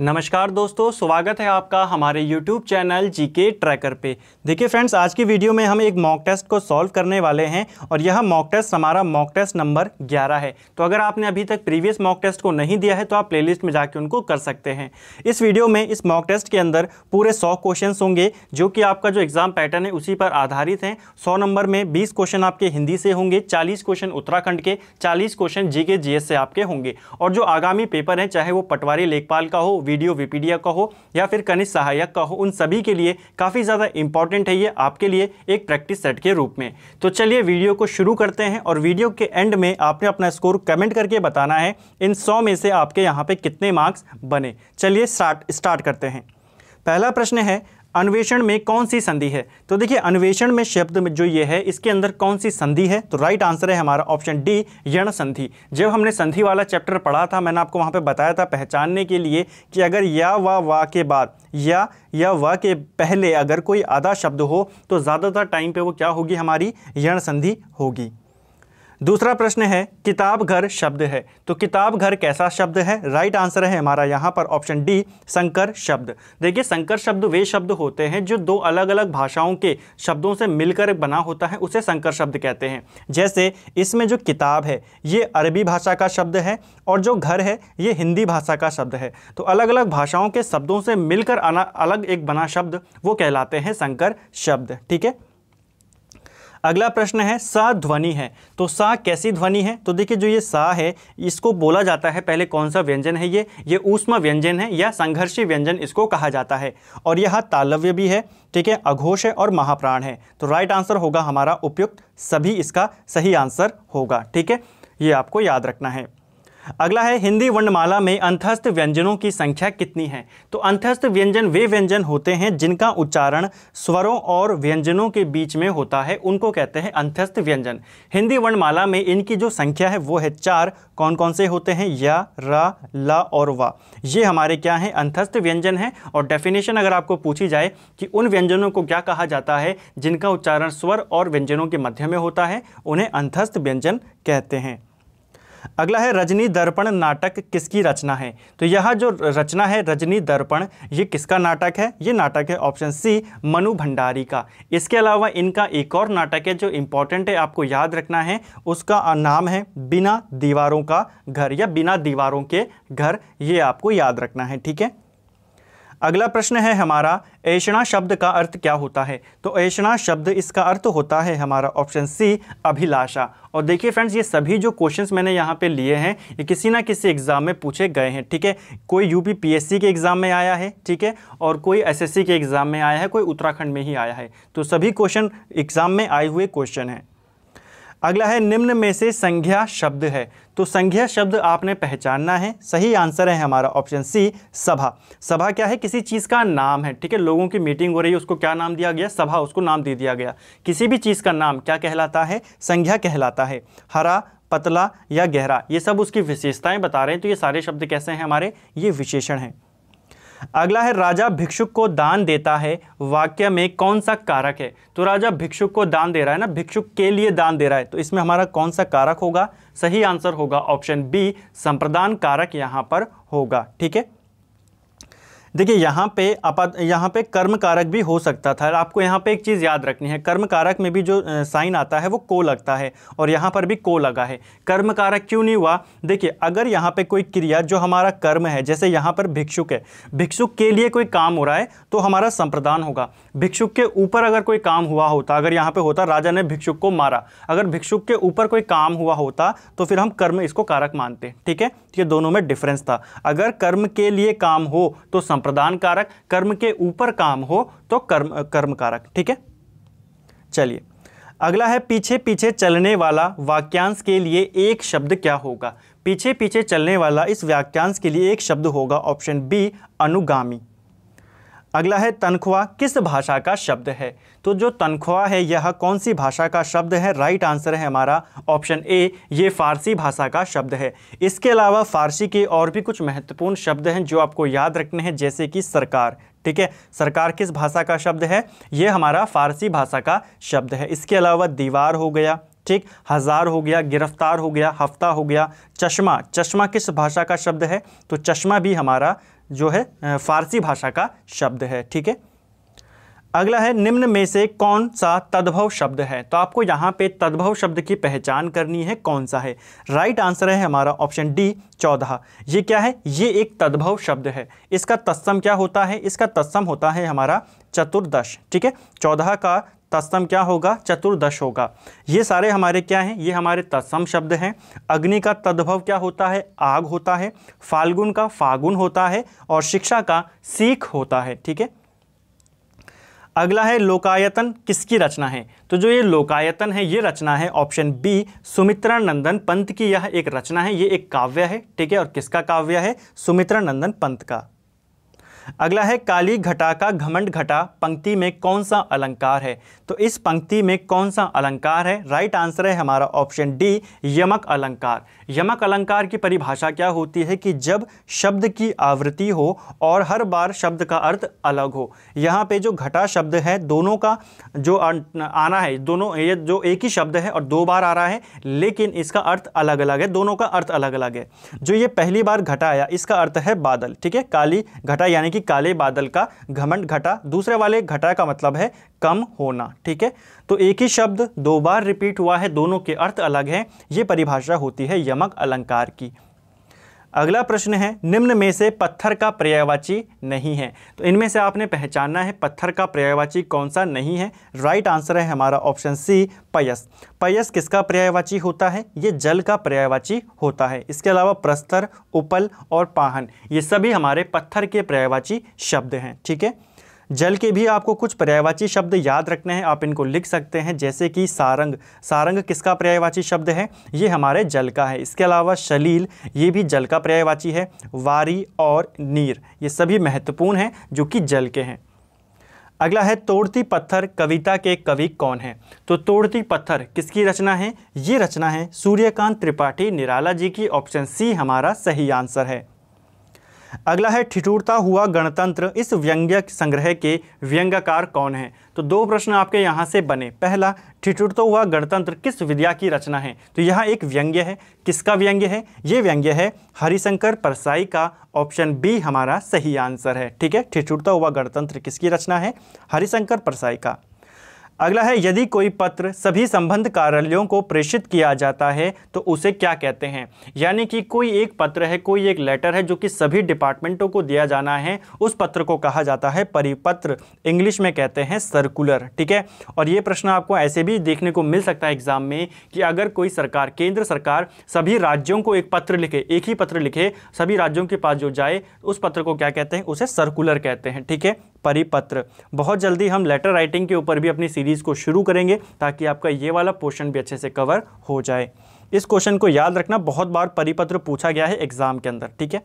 नमस्कार दोस्तों स्वागत है आपका हमारे YouTube चैनल जीके ट्रैकर पे देखिए फ्रेंड्स आज की वीडियो में हम एक मॉक टेस्ट को सॉल्व करने वाले हैं और यह मॉक टेस्ट हमारा मॉक टेस्ट नंबर 11 है तो अगर आपने अभी तक प्रीवियस मॉक टेस्ट को नहीं दिया है तो आप प्लेलिस्ट में जाके उनको कर सकते हैं इस वीडियो में इस मॉक टेस्ट के अंदर पूरे सौ क्वेश्चन होंगे जो कि आपका जो एग्ज़ाम पैटर्न है उसी पर आधारित हैं सौ नंबर में बीस क्वेश्चन आपके हिंदी से होंगे चालीस क्वेश्चन उत्तराखंड के चालीस क्वेश्चन जी के से आपके होंगे और जो आगामी पेपर हैं चाहे वो पटवारी लेखपाल का हो वीडियो विपीडिया का हो या फिर कनिष्ठ सहायक का हो उन सभी के लिए काफ़ी ज़्यादा इंपॉर्टेंट है ये आपके लिए एक प्रैक्टिस सेट के रूप में तो चलिए वीडियो को शुरू करते हैं और वीडियो के एंड में आपने अपना स्कोर कमेंट करके बताना है इन सौ में से आपके यहाँ पर कितने मार्क्स बने चलिए स्टार्ट स्टार्ट करते हैं पहला प्रश्न है अन्वेषण में कौन सी संधि है तो देखिए अन्वेषण में शब्द में जो ये है इसके अंदर कौन सी संधि है तो राइट आंसर है हमारा ऑप्शन डी यण संधि जब हमने संधि वाला चैप्टर पढ़ा था मैंने आपको वहाँ पे बताया था पहचानने के लिए कि अगर या व वा के बाद या या व के पहले अगर कोई आधा शब्द हो तो ज़्यादातर टाइम पर वो क्या होगी हमारी यण संधि होगी दूसरा प्रश्न है किताब घर शब्द है तो किताब घर कैसा शब्द है राइट आंसर है हमारा यहाँ पर ऑप्शन डी संकर शब्द देखिए संकर शब्द वे शब्द होते हैं जो दो अलग अलग भाषाओं के शब्दों से मिलकर बना होता है उसे संकर शब्द कहते हैं जैसे इसमें जो किताब है ये अरबी भाषा का शब्द है और जो घर है ये हिंदी भाषा का शब्द है तो अलग अलग भाषाओं के शब्दों से मिलकर अलग एक बना शब्द वो कहलाते हैं संकर शब्द ठीक है अगला प्रश्न है सा ध्वनि है तो सा कैसी ध्वनि है तो देखिए जो ये सा है इसको बोला जाता है पहले कौन सा व्यंजन है ये ये ऊष्मा व्यंजन है या संघर्षी व्यंजन इसको कहा जाता है और यह तालव्य भी है ठीक है अघोष है और महाप्राण है तो राइट आंसर होगा हमारा उपयुक्त सभी इसका सही आंसर होगा ठीक है ये आपको याद रखना है अगला है हिंदी वर्णमाला में अंतस्थ व्यंजनों की संख्या कितनी है तो अंतस्थ व्यंजन वे व्यंजन होते हैं जिनका उच्चारण स्वरों और व्यंजनों के बीच में होता है उनको कहते हैं अंतस्थ व्यंजन हिंदी वर्णमाला में इनकी जो संख्या है वो है चार कौन कौन से होते हैं या रा ला और वा ये हमारे क्या हैं अंतस्थ व्यंजन हैं और डेफिनेशन अगर आपको पूछी जाए कि उन व्यंजनों को क्या कहा जाता है जिनका उच्चारण स्वर और व्यंजनों के मध्य में होता है उन्हें अंतस्थ व्यंजन कहते हैं अगला है रजनी दर्पण नाटक किसकी रचना है तो यह जो रचना है रजनी दर्पण ये किसका नाटक है ये नाटक है ऑप्शन सी मनु भंडारी का इसके अलावा इनका एक और नाटक है जो इम्पॉर्टेंट है आपको याद रखना है उसका नाम है बिना दीवारों का घर या बिना दीवारों के घर ये आपको याद रखना है ठीक है अगला प्रश्न है हमारा ऐषणा शब्द का अर्थ क्या होता है तो ऐषणा शब्द इसका अर्थ होता है हमारा ऑप्शन सी अभिलाषा और देखिए फ्रेंड्स ये सभी जो क्वेश्चंस मैंने यहाँ पे लिए हैं ये किसी ना किसी एग्ज़ाम में पूछे गए हैं ठीक है कोई यूपी पीएससी के एग्ज़ाम में आया है ठीक है और कोई एस के एग्ज़ाम में आया है कोई उत्तराखंड में ही आया है तो सभी क्वेश्चन एग्ज़ाम में आए हुए क्वेश्चन हैं अगला है निम्न में से संज्ञा शब्द है तो संघीय शब्द आपने पहचानना है सही आंसर है हमारा ऑप्शन सी सभा सभा क्या है किसी चीज़ का नाम है ठीक है लोगों की मीटिंग हो रही है उसको क्या नाम दिया गया सभा उसको नाम दे दिया गया किसी भी चीज़ का नाम क्या कहलाता है संज्ञा कहलाता है हरा पतला या गहरा ये सब उसकी विशेषताएं बता रहे हैं तो ये सारे शब्द कैसे हैं हमारे ये विशेषण हैं अगला है राजा भिक्षुक को दान देता है वाक्य में कौन सा कारक है तो राजा भिक्षुक को दान दे रहा है ना भिक्षुक के लिए दान दे रहा है तो इसमें हमारा कौन सा कारक होगा सही आंसर होगा ऑप्शन बी संप्रदान कारक यहाँ पर होगा ठीक है देखिए यहाँ पे अपा यहाँ पे कर्म कारक भी हो सकता था आपको यहाँ पे एक चीज़ याद रखनी है कर्म कारक में भी जो साइन आता है वो को लगता है और यहाँ पर भी को लगा है कर्म कारक क्यों नहीं हुआ देखिए अगर यहाँ पे कोई क्रिया जो हमारा कर्म है जैसे यहाँ पर भिक्षुक है भिक्षुक के लिए कोई काम हो रहा है तो हमारा संप्रदान होगा भिक्षुक के ऊपर अगर कोई काम हुआ होता अगर यहाँ पर होता राजा ने भिक्षुक को मारा अगर भिक्षुक के ऊपर कोई काम हुआ होता तो फिर हम कर्म इसको कारक मानते ठीक है तो ये दोनों में डिफरेंस था अगर कर्म के लिए काम हो तो काम प्रदान कारक कर्म के ऊपर काम हो तो कर्म कर्म कारक ठीक है चलिए अगला है पीछे पीछे चलने वाला वाक्यांश के लिए एक शब्द क्या होगा पीछे पीछे चलने वाला इस वाक्यांश के लिए एक शब्द होगा ऑप्शन बी अनुगामी अगला है तनख्वाह किस भाषा का शब्द है तो जो तनख्वाह है यह कौन सी भाषा का शब्द है राइट आंसर है हमारा ऑप्शन ए ये फारसी भाषा का शब्द है इसके अलावा फारसी के और भी कुछ महत्वपूर्ण शब्द हैं जो आपको याद रखने हैं जैसे कि सरकार ठीक है सरकार किस भाषा का शब्द है ये हमारा फारसी भाषा का शब्द है इसके अलावा दीवार हो गया ठीक हज़ार हो गया गिरफ्तार हो गया हफ्ता हो गया चश्मा चश्मा किस भाषा का शब्द है तो चश्मा भी हमारा जो है फारसी भाषा का शब्द है ठीक है अगला है निम्न में से कौन सा तद्भव शब्द है तो आपको यहाँ पे तद्भव शब्द की पहचान करनी है कौन सा है राइट आंसर है हमारा ऑप्शन डी चौदह ये क्या है ये एक तद्भव शब्द है इसका तत्सम क्या होता है इसका तत्सम होता है हमारा चतुर्दश ठीक है चौदह का तत्सम क्या होगा चतुर्दश होगा ये सारे हमारे क्या हैं ये हमारे तत्सम शब्द हैं अग्नि का तद्भव क्या होता है आग होता है फाल्गुन का फागुन होता है और शिक्षा का सीख होता है ठीक है अगला है लोकायतन किसकी रचना है तो जो ये लोकायतन है ये रचना है ऑप्शन बी सुमित्रा नंदन पंत की यह एक रचना है ये एक काव्य है ठीक है और किसका काव्य है सुमित्रा नंदन पंत का अगला है काली घटा का घमंड घटा पंक्ति में कौन सा अलंकार है तो इस पंक्ति में कौन सा अलंकार है राइट आंसर है हमारा ऑप्शन डी यमक अलंकार यमक अलंकार की परिभाषा क्या होती है कि जब शब्द की आवृत्ति हो और हर बार शब्द का अर्थ अलग हो यहाँ पे जो घटा शब्द है दोनों का जो आना है दोनों ये जो एक ही शब्द है और दो बार आ रहा है लेकिन इसका अर्थ अलग अलग है दोनों का अर्थ अलग अलग है जो ये पहली बार घटा आया इसका अर्थ है बादल ठीक है काली घटा यानी कि काले बादल का घमंड घटा दूसरे वाले घटा का मतलब है कम होना ठीक है तो एक ही शब्द दो बार रिपीट हुआ है दोनों के अर्थ अलग हैं ये परिभाषा होती है यमक अलंकार की अगला प्रश्न है निम्न में से पत्थर का पर्यायवाची नहीं है तो इनमें से आपने पहचानना है पत्थर का पर्यायवाची कौन सा नहीं है राइट आंसर है हमारा ऑप्शन सी पयस पयस किसका पर्यायवाची होता है ये जल का पर्यायवाची होता है इसके अलावा प्रस्तर उपल और पाहन ये सभी हमारे पत्थर के पर्यायवाची शब्द हैं ठीक है जल के भी आपको कुछ पर्यायवाची शब्द याद रखने हैं आप इनको लिख सकते हैं जैसे कि सारंग सारंग किसका पर्यायवाची शब्द है ये हमारे जल का है इसके अलावा शलील ये भी जल का पर्यायवाची है वारी और नीर ये सभी महत्वपूर्ण हैं जो कि जल के हैं अगला है तोड़ती पत्थर कविता के कवि कौन है तो तोड़ती पत्थर किसकी रचना है ये रचना है सूर्यकांत त्रिपाठी निराला जी की ऑप्शन सी हमारा सही आंसर है अगला है ठिठुरता हुआ गणतंत्र इस व्यंग्य संग्रह के व्यंग्यकार कौन है तो दो प्रश्न आपके यहाँ से बने पहला ठिठुरता हुआ गणतंत्र किस विद्या की रचना है तो यह एक व्यंग्य है किसका व्यंग्य है ये व्यंग्य है हरिशंकर परसाई का ऑप्शन बी हमारा सही आंसर है ठीक है ठिठुरता हुआ गणतंत्र किसकी रचना है हरिशंकर परसाई का अगला है यदि कोई पत्र सभी संबंध कार्यालयों को प्रेषित किया जाता है तो उसे क्या कहते हैं यानी कि कोई एक पत्र है कोई एक लेटर है जो कि सभी डिपार्टमेंटों को दिया जाना है उस पत्र को कहा जाता है परिपत्र इंग्लिश में कहते हैं सर्कुलर ठीक है और ये प्रश्न आपको ऐसे भी देखने को मिल सकता है एग्जाम में कि अगर कोई सरकार केंद्र सरकार सभी राज्यों को एक पत्र लिखे एक ही पत्र लिखे सभी राज्यों के पास जो जाए उस पत्र को क्या कहते हैं उसे सर्कुलर कहते हैं ठीक है परिपत्र बहुत जल्दी हम लेटर राइटिंग के ऊपर भी अपनी सीरीज़ को शुरू करेंगे ताकि आपका ये वाला पोर्शन भी अच्छे से कवर हो जाए इस क्वेश्चन को याद रखना बहुत बार परिपत्र पूछा गया है एग्ज़ाम के अंदर ठीक है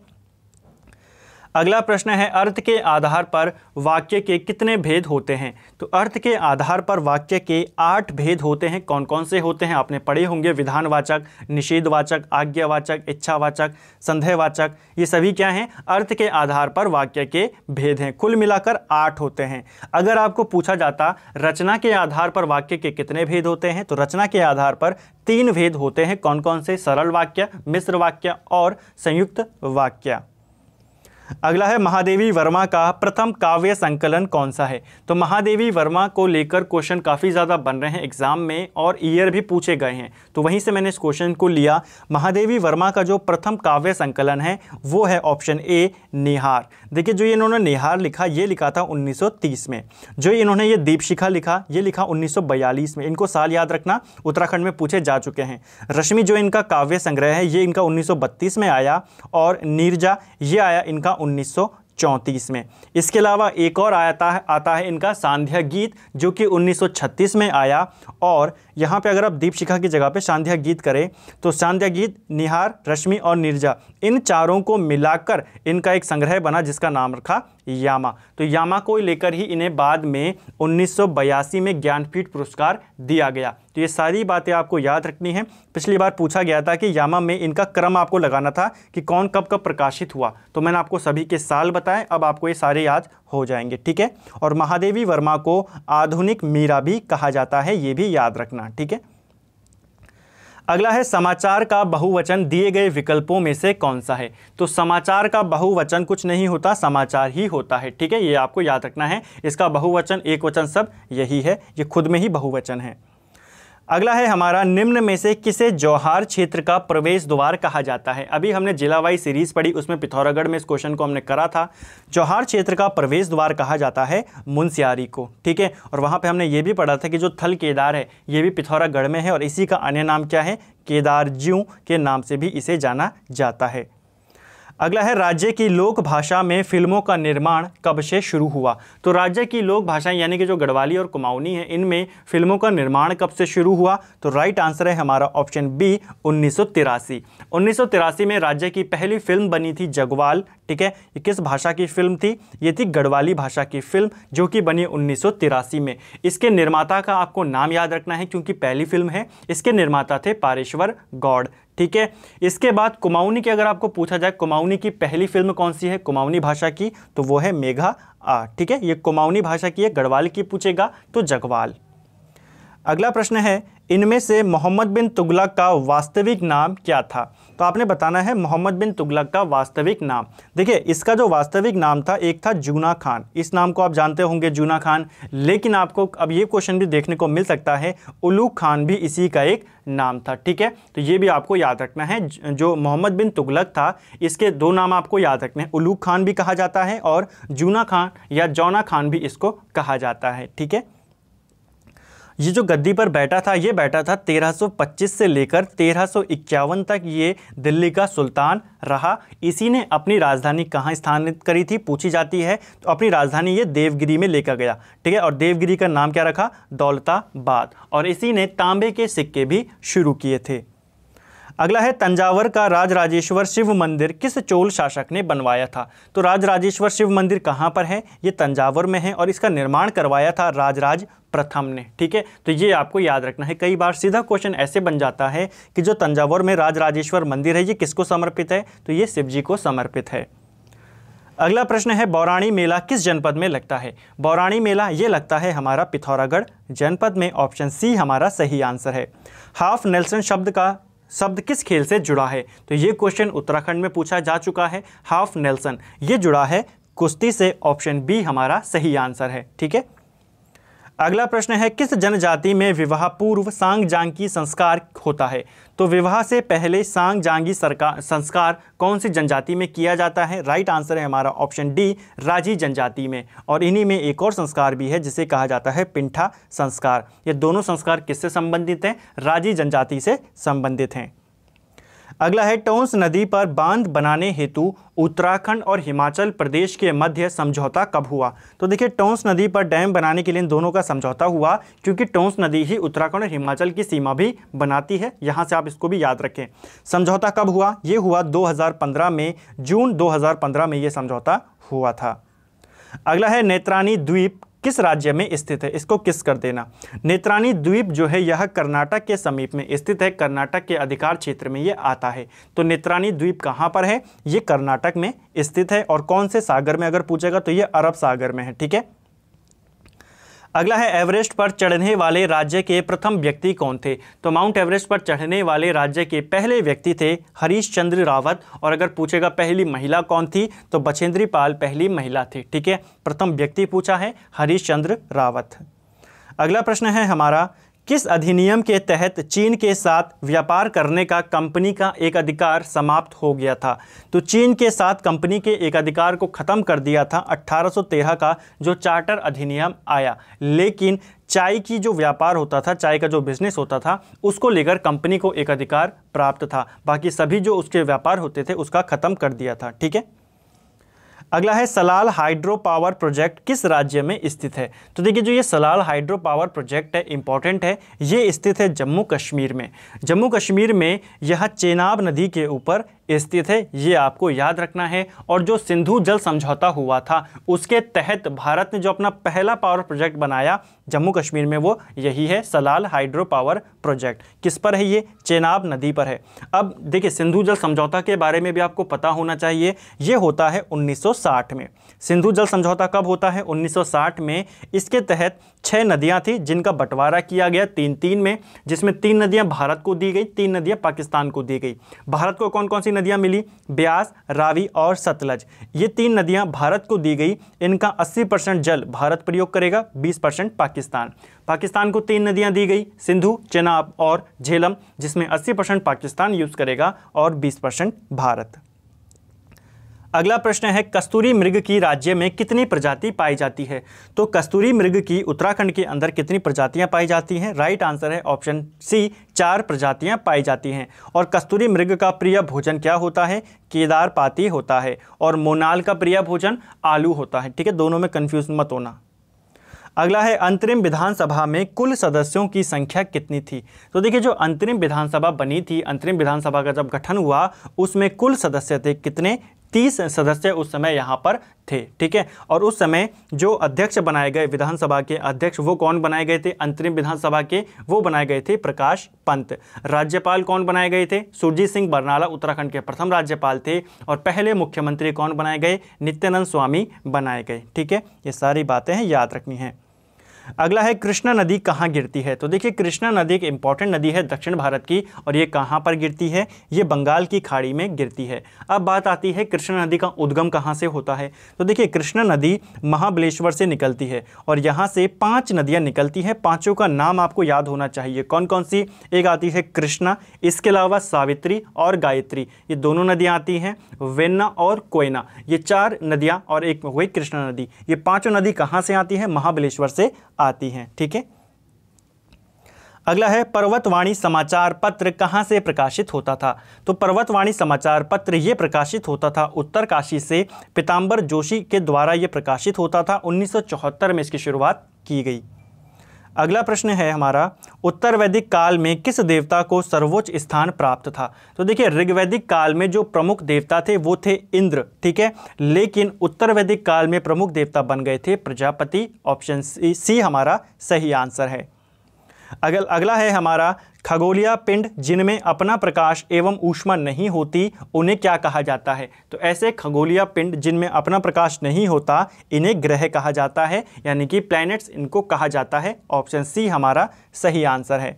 अगला प्रश्न है अर्थ के आधार पर वाक्य के कितने भेद होते हैं तो अर्थ के आधार पर वाक्य के आठ भेद होते हैं कौन कौन से होते हैं आपने पढ़े होंगे विधानवाचक निषेधवाचक आज्ञावाचक इच्छावाचक संदेहवाचक ये सभी क्या हैं अर्थ के आधार पर वाक्य के भेद हैं कुल मिलाकर आठ होते हैं अगर आपको पूछा जाता रचना के आधार पर वाक्य के कितने भेद होते हैं तो रचना के आधार पर तीन भेद होते हैं कौन कौन से सरल वाक्य मिश्र वाक्य और संयुक्त वाक्य अगला है महादेवी वर्मा का प्रथम काव्य संकलन कौन सा है तो महादेवी वर्मा को लेकर क्वेश्चन काफ़ी ज़्यादा बन रहे हैं एग्जाम में और ईयर भी पूछे गए हैं तो वहीं से मैंने इस क्वेश्चन को लिया महादेवी वर्मा का जो प्रथम काव्य संकलन है वो है ऑप्शन ए निहार देखिए जो इन्होंने निहार लिखा ये लिखा था उन्नीस में जो इन्होंने ये दीपशिखा लिखा ये लिखा उन्नीस में इनको साल याद रखना उत्तराखंड में पूछे जा चुके हैं रश्मि जो इनका काव्य संग्रह है ये इनका उन्नीस में आया और नीरजा ये आया इनका था चौंतीस में इसके अलावा एक और आया था आता है इनका सांध्या गीत जो कि 1936 में आया और यहाँ पे अगर आप दीप शिखा की जगह पे सांध्या गीत करें तो सांध्या गीत निहार रश्मि और निर्जा इन चारों को मिलाकर इनका एक संग्रह बना जिसका नाम रखा यामा तो यामा को लेकर ही इन्हें बाद में उन्नीस में ज्ञानपीठ पुरस्कार दिया गया तो ये सारी बातें आपको याद रखनी है पिछली बार पूछा गया था कि यामा में इनका क्रम आपको लगाना था कि कौन कब कब प्रकाशित हुआ तो मैंने आपको सभी के साल बताए अब आपको ये सारे याद हो जाएंगे ठीक है और महादेवी वर्मा को आधुनिक मीरा भी कहा जाता है ये भी याद रखना करना ठीक है अगला है समाचार का बहुवचन दिए गए विकल्पों में से कौन सा है तो समाचार का बहुवचन कुछ नहीं होता समाचार ही होता है ठीक है ये आपको याद रखना है इसका बहुवचन एक वचन सब यही है ये खुद में ही बहुवचन है अगला है हमारा निम्न में से किसे जौहार क्षेत्र का प्रवेश द्वार कहा जाता है अभी हमने जिलावाई सीरीज पढ़ी उसमें पिथौरागढ़ में इस क्वेश्चन को हमने करा था जौहार क्षेत्र का प्रवेश द्वार कहा जाता है मुंसियारी को ठीक है और वहाँ पे हमने ये भी पढ़ा था कि जो थल केदार है ये भी पिथौरागढ़ में है और इसी का अन्य नाम क्या है केदार ज्यू के नाम से भी इसे जाना जाता है अगला है राज्य की लोक भाषा में फिल्मों का निर्माण कब से शुरू हुआ तो राज्य की लोक भाषाएं यानी कि जो गढ़वाली और कुमाऊनी है इनमें फिल्मों का निर्माण कब से शुरू हुआ तो राइट आंसर है हमारा ऑप्शन बी उन्नीस सौ में राज्य की पहली फिल्म बनी थी जगवाल ठीक है ये किस भाषा की फिल्म थी ये थी गढ़वाली भाषा की फिल्म जो कि बनी उन्नीस में इसके निर्माता का आपको नाम याद रखना है क्योंकि पहली फिल्म है इसके निर्माता थे पारेश्वर गौड़ ठीक है इसके बाद कुमाऊनी की अगर आपको पूछा जाए कुमाऊनी की पहली फिल्म कौन सी है कुमाऊनी भाषा की तो वो है मेघा आ ठीक है ये कुमाऊनी भाषा की है गढ़वाल की पूछेगा तो जगवाल अगला प्रश्न है इनमें से मोहम्मद बिन तुगलक का वास्तविक नाम क्या था तो आपने बताना है मोहम्मद बिन तुगलक का वास्तविक नाम देखिए इसका जो वास्तविक नाम था एक था जूना खान इस नाम को आप जानते होंगे जूना खान लेकिन आपको अब ये क्वेश्चन भी देखने को मिल सकता है उलू खान भी इसी का एक नाम था ठीक है तो ये भी आपको याद रखना है जो मोहम्मद बिन तुगलक था इसके दो नाम आपको याद रखने हैं उलूक खान भी कहा जाता है और जूना खान या जौना खान भी इसको कहा जाता है ठीक है ये जो गद्दी पर बैठा था ये बैठा था 1325 से लेकर तेरह तक ये दिल्ली का सुल्तान रहा इसी ने अपनी राजधानी कहाँ स्थानित करी थी पूछी जाती है तो अपनी राजधानी ये देवगिरी में लेकर गया ठीक है और देवगिरी का नाम क्या रखा दौलताबाद और इसी ने तांबे के सिक्के भी शुरू किए थे अगला है तंजावर का राज राजेश्वर शिव मंदिर किस चोल शासक ने बनवाया था तो राज राजेश्वर शिव मंदिर कहाँ पर है ये तंजावर में है और इसका निर्माण करवाया था राजराज प्रथम ने ठीक है तो ये आपको याद रखना है कई बार सीधा क्वेश्चन ऐसे बन जाता है कि जो तंजावर में राज राजेश्वर मंदिर है ये किसको समर्पित है तो ये शिव जी को समर्पित है अगला प्रश्न है बौराणी मेला किस जनपद में लगता है बौराणी मेला ये लगता है हमारा पिथौरागढ़ जनपद में ऑप्शन सी हमारा सही आंसर है हाफ नेल्सन शब्द का शब्द किस खेल से जुड़ा है तो ये क्वेश्चन उत्तराखंड में पूछा जा चुका है हाफ नेल्सन ये जुड़ा है कुश्ती से ऑप्शन बी हमारा सही आंसर है ठीक है अगला प्रश्न है किस जनजाति में विवाह पूर्व सांग जांग की संस्कार होता है तो विवाह से पहले सांग जांगी सरकार संस्कार कौन सी जनजाति में किया जाता है राइट आंसर है हमारा ऑप्शन डी राजी जनजाति में और इन्हीं में एक और संस्कार भी है जिसे कहा जाता है पिंठा संस्कार ये दोनों संस्कार किससे संबंधित हैं राजी जनजाति से संबंधित हैं अगला है टोंस नदी पर बांध बनाने हेतु उत्तराखंड और हिमाचल प्रदेश के मध्य समझौता कब हुआ तो देखिए टोंस नदी पर डैम बनाने के लिए इन दोनों का समझौता हुआ क्योंकि टोंस नदी ही उत्तराखंड और हिमाचल की सीमा भी बनाती है यहाँ से आप इसको भी याद रखें समझौता कब हुआ ये हुआ 2015 में जून 2015 में ये समझौता हुआ था अगला है नेत्रानी द्वीप किस राज्य में स्थित है इसको किस कर देना नेत्रानी द्वीप जो है यह कर्नाटक के समीप में स्थित है कर्नाटक के अधिकार क्षेत्र में यह आता है तो नेत्रानी द्वीप कहाँ पर है ये कर्नाटक में स्थित है और कौन से सागर में अगर पूछेगा तो ये अरब सागर में है ठीक है अगला है एवरेस्ट पर चढ़ने वाले राज्य के प्रथम व्यक्ति कौन थे तो माउंट एवरेस्ट पर चढ़ने वाले राज्य के पहले व्यक्ति थे हरीश चंद्र रावत और अगर पूछेगा पहली महिला कौन थी तो बछेंद्री पाल पहली महिला थी ठीक है प्रथम व्यक्ति पूछा है हरीश चंद्र रावत अगला प्रश्न है हमारा किस अधिनियम के तहत चीन के साथ व्यापार करने का कंपनी का एक अधिकार समाप्त हो गया था तो चीन के साथ कंपनी के एक अधिकार को ख़त्म कर दिया था 1813 का जो चार्टर अधिनियम आया लेकिन चाय की जो व्यापार होता था चाय का जो बिजनेस होता था उसको लेकर कंपनी को एक अधिकार प्राप्त था बाकी सभी जो उसके व्यापार होते थे उसका ख़त्म कर दिया था ठीक है अगला है सलाल हाइड्रो पावर प्रोजेक्ट किस राज्य में स्थित है तो देखिए जो ये सलाल हाइड्रो पावर प्रोजेक्ट है इंपॉर्टेंट है ये स्थित है जम्मू कश्मीर में जम्मू कश्मीर में यह चेनाब नदी के ऊपर स्थित है ये आपको याद रखना है और जो सिंधु जल समझौता हुआ था उसके तहत भारत ने जो अपना पहला पावर प्रोजेक्ट बनाया जम्मू कश्मीर में वो यही है सलाल हाइड्रो पावर प्रोजेक्ट किस पर है ये चेनाब नदी पर है अब देखिए सिंधु जल समझौता के बारे में भी आपको पता होना चाहिए ये होता है 1960 में सिंधु जल समझौता कब होता है 1960 में इसके तहत छः नदियाँ थी जिनका बंटवारा किया गया तीन तीन में जिसमें तीन नदियाँ भारत को दी गई तीन नदियाँ पाकिस्तान को दी गई भारत को कौन कौन सी नदियाँ मिली ब्यास रावी और सतलज ये तीन नदियाँ भारत को दी गई इनका अस्सी परसेंट जल भारत प्रयोग करेगा बीस परसेंट पाकिस्तान पाकिस्तान को तीन नदियाँ दी गई सिंधु चेनाब और झेलम जिसमें अस्सी परसेंट पाकिस्तान यूज़ करेगा और बीस परसेंट भारत अगला प्रश्न है कस्तूरी मृग की राज्य में कितनी प्रजाति पाई जाती है तो कस्तूरी मृग की उत्तराखंड के अंदर कितनी प्रजातियां पाई जाती हैं राइट आंसर है ऑप्शन सी चार प्रजातियां पाई जाती हैं और कस्तूरी मृग का प्रिय भोजन क्या होता है केदार पाती होता है और मोनाल का प्रिय भोजन आलू होता है ठीक है दोनों में कन्फ्यूज मत होना अगला है अंतरिम विधानसभा में कुल सदस्यों की संख्या कितनी थी तो देखिए जो अंतरिम विधानसभा बनी थी अंतरिम विधानसभा का जब गठन हुआ उसमें कुल सदस्य थे कितने तीस सदस्य उस समय यहाँ पर थे ठीक है और उस समय जो अध्यक्ष बनाए गए विधानसभा के अध्यक्ष वो कौन बनाए गए थे अंतरिम विधानसभा के वो बनाए गए थे प्रकाश पंत राज्यपाल कौन बनाए गए थे सुरजीत सिंह बरनाला उत्तराखंड के प्रथम राज्यपाल थे और पहले मुख्यमंत्री कौन बनाए गए नित्यानंद स्वामी बनाए गए ठीक है ये सारी बातें हैं याद रखनी है अगला है कृष्णा नदी कहाँ गिरती है तो देखिए कृष्णा नदी एक इंपॉर्टेंट नदी है दक्षिण भारत की और ये कहाँ पर गिरती है ये बंगाल की खाड़ी में गिरती है अब बात आती है कृष्णा नदी का उद्गम कहाँ से होता है तो देखिए कृष्णा नदी महाबलेश्वर से निकलती है और यहाँ से पाँच नदियाँ निकलती हैं पाँचों का नाम आपको याद होना चाहिए कौन कौन सी एक आती है कृष्णा इसके अलावा सावित्री और गायत्री ये दोनों नदियाँ आती हैं वेन्ना और कोयना ये चार नदियाँ और एक हुई कृष्णा नदी ये पाँचों नदी कहाँ से आती है महाबलेश्वर से आती हैं ठीक है अगला है पर्वतवाणी समाचार पत्र कहाँ से प्रकाशित होता था तो पर्वतवाणी समाचार पत्र ये प्रकाशित होता था उत्तरकाशी से पीताम्बर जोशी के द्वारा ये प्रकाशित होता था 1974 में इसकी शुरुआत की गई अगला प्रश्न है हमारा उत्तर वैदिक काल में किस देवता को सर्वोच्च स्थान प्राप्त था तो देखिए ऋग्वैदिक काल में जो प्रमुख देवता थे वो थे इंद्र ठीक है लेकिन उत्तर वैदिक काल में प्रमुख देवता बन गए थे प्रजापति ऑप्शन सी हमारा सही आंसर है अगल अगला है हमारा खगोलिया पिंड जिनमें अपना प्रकाश एवं ऊष्मा नहीं होती उन्हें क्या कहा जाता है तो ऐसे खगोलिया पिंड जिनमें अपना प्रकाश नहीं होता इन्हें ग्रह कहा जाता है यानी कि प्लैनेट्स इनको कहा जाता है ऑप्शन सी हमारा सही आंसर है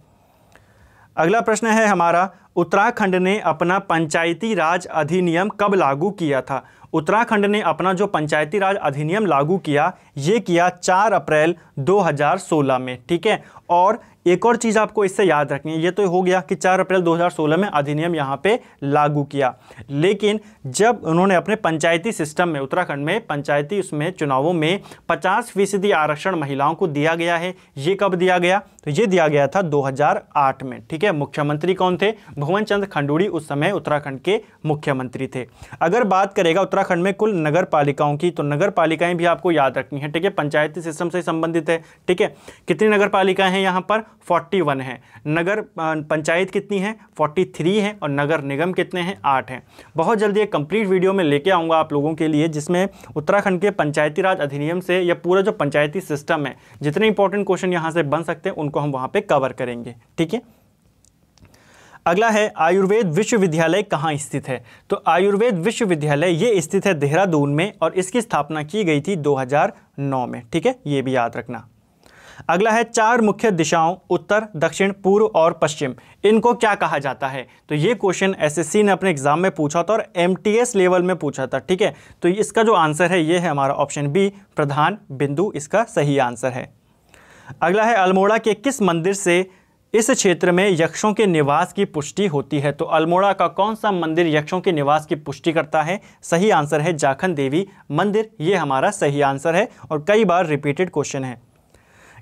अगला प्रश्न है हमारा उत्तराखंड ने अपना पंचायती राज अधिनियम कब लागू किया था उत्तराखंड ने अपना जो पंचायती राज अधिनियम लागू किया ये किया 4 अप्रैल 2016 में ठीक है और एक और चीज़ आपको इससे याद रखनी है ये तो हो गया कि 4 अप्रैल 2016 में अधिनियम यहाँ पे लागू किया लेकिन जब उन्होंने अपने पंचायती सिस्टम में उत्तराखंड में पंचायती उसमें चुनावों में 50 फीसदी आरक्षण महिलाओं को दिया गया है ये कब दिया गया तो ये दिया गया था 2008 में ठीक है मुख्यमंत्री कौन थे भुवन चंद खंडूड़ी उस समय उत्तराखंड के मुख्यमंत्री थे अगर बात करेगा उत्तराखंड में कुल नगर पालिकाओं की तो नगर भी आपको याद रखनी है ठीक है पंचायती सिस्टम से संबंधित है ठीक है कितनी नगर पालिकाएँ हैं यहाँ पर 41 हैं नगर पंचायत कितनी है 43 हैं और नगर निगम कितने हैं आठ हैं बहुत जल्दी एक कंप्लीट वीडियो में लेके आऊँगा आप लोगों के लिए जिसमें उत्तराखंड के पंचायती राज अधिनियम से या पूरा जो पंचायती सिस्टम है जितने इंपॉर्टेंट क्वेश्चन यहाँ से बन सकते हैं उनको हम वहाँ पर कवर करेंगे ठीक है अगला है आयुर्वेद विश्वविद्यालय कहाँ स्थित है तो आयुर्वेद विश्वविद्यालय ये स्थित है देहरादून में और इसकी स्थापना की गई थी 2009 में ठीक है ये भी याद रखना अगला है चार मुख्य दिशाओं उत्तर दक्षिण पूर्व और पश्चिम इनको क्या कहा जाता है तो ये क्वेश्चन एसएससी ने अपने एग्जाम में पूछा था और एमटीएस लेवल में पूछा था ठीक है तो इसका जो आंसर है ये है हमारा ऑप्शन बी प्रधान बिंदु इसका सही आंसर है अगला है अल्मोड़ा के किस मंदिर से इस क्षेत्र में यक्षों के निवास की पुष्टि होती है तो अल्मोड़ा का कौन सा मंदिर यक्षों के निवास की पुष्टि करता है सही आंसर है जाखन देवी मंदिर ये हमारा सही आंसर है और कई बार रिपीटेड क्वेश्चन है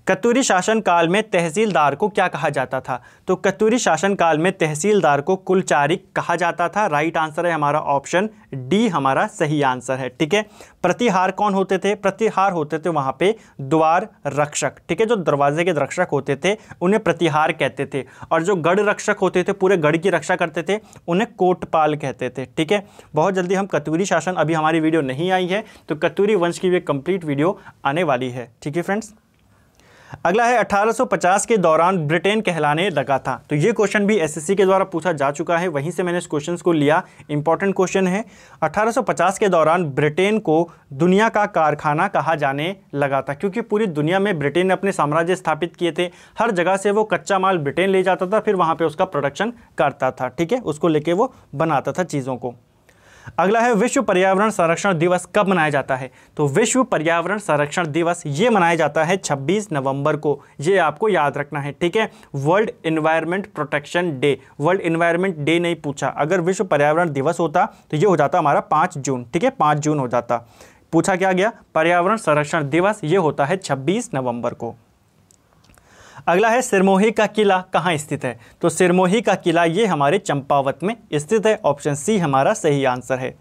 कतूरी शासनकाल में तहसीलदार को क्या कहा जाता था तो कतूरी शासनकाल में तहसीलदार को कुलचारिक कहा जाता था राइट आंसर है हमारा ऑप्शन डी हमारा सही आंसर है ठीक है प्रतिहार कौन होते थे प्रतिहार होते थे वहाँ पे द्वार रक्षक ठीक है जो दरवाजे के रक्षक होते थे उन्हें प्रतिहार कहते थे और जो गढ़ रक्षक होते थे पूरे गढ़ की रक्षा करते थे उन्हें कोटपाल कहते थे ठीक है बहुत जल्दी हम कतूरी शासन अभी हमारी वीडियो नहीं आई है तो कतूरी वंश की भी कंप्लीट वीडियो आने वाली है ठीक है फ्रेंड्स अगला है 1850 के दौरान ब्रिटेन कहलाने लगा था तो ये क्वेश्चन भी एसएससी के द्वारा पूछा जा चुका है वहीं से मैंने इस क्वेश्चन को लिया इंपॉर्टेंट क्वेश्चन है 1850 के दौरान ब्रिटेन को दुनिया का कारखाना कहा जाने लगा था क्योंकि पूरी दुनिया में ब्रिटेन ने अपने साम्राज्य स्थापित किए थे हर जगह से वो कच्चा माल ब्रिटेन ले जाता था फिर वहाँ पर उसका प्रोडक्शन करता था ठीक है उसको लेके वो बनाता था चीज़ों को अगला है विश्व पर्यावरण संरक्षण दिवस कब मनाया जाता है तो विश्व पर्यावरण संरक्षण दिवस ये मनाया जाता है 26 नवंबर को ये आपको याद रखना है ठीक है world environment protection day world environment day नहीं पूछा अगर विश्व पर्यावरण दिवस होता तो ये हो जाता हमारा पाँच जून ठीक है पाँच जून हो जाता पूछा क्या गया पर्यावरण संरक्षण दिवस ये होता है छब्बीस नवम्बर को अगला है सिरमोही का किला कहाँ स्थित है तो सिरमोही का किला ये हमारे चंपावत में स्थित है ऑप्शन सी हमारा सही आंसर है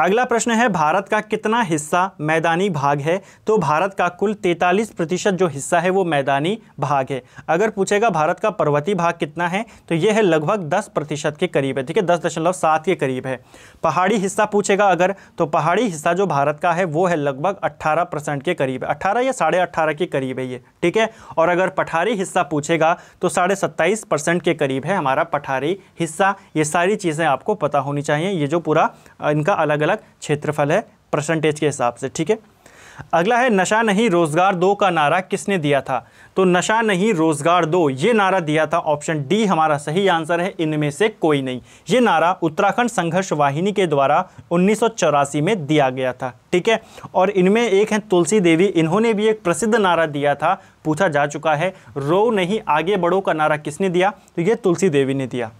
अगला प्रश्न है भारत का कितना हिस्सा मैदानी भाग है तो भारत का कुल 43 प्रतिशत जो हिस्सा है वो मैदानी भाग है अगर पूछेगा भारत का पर्वतीय भाग कितना है तो ये है लगभग 10 प्रतिशत के करीब है ठीक है दस दशमलव सात के करीब है पहाड़ी हिस्सा पूछेगा अगर तो पहाड़ी हिस्सा जो भारत का है वो है लगभग अट्ठारह परसेंट के करीब है अट्ठारह या साढ़े अट्ठारह के करीब है ये ठीक है और अगर पठारी हिस्सा पूछेगा तो साढ़े सत्ताईस परसेंट के करीब है हमारा पठारी हिस्सा ये सारी चीज़ें आपको पता होनी चाहिए ये जो पूरा इनका अलग अलग अलग क्षेत्रफल है परसेंटेज के हिसाब से ठीक है अगला है नशा नहीं रोजगार दो का नारा किसने दिया था तो नशा नहीं रोजगार दो ये नारा दिया था ऑप्शन डी हमारा सही आंसर है इनमें से कोई नहीं ये नारा उत्तराखंड संघर्ष वाहिनी के द्वारा उन्नीस में दिया गया था ठीक है और इनमें एक है तुलसी देवी इन्होंने भी एक प्रसिद्ध नारा दिया था पूछा जा चुका है रो नहीं आगे बढ़ो का नारा किसने दिया तो ये तुलसी देवी ने दिया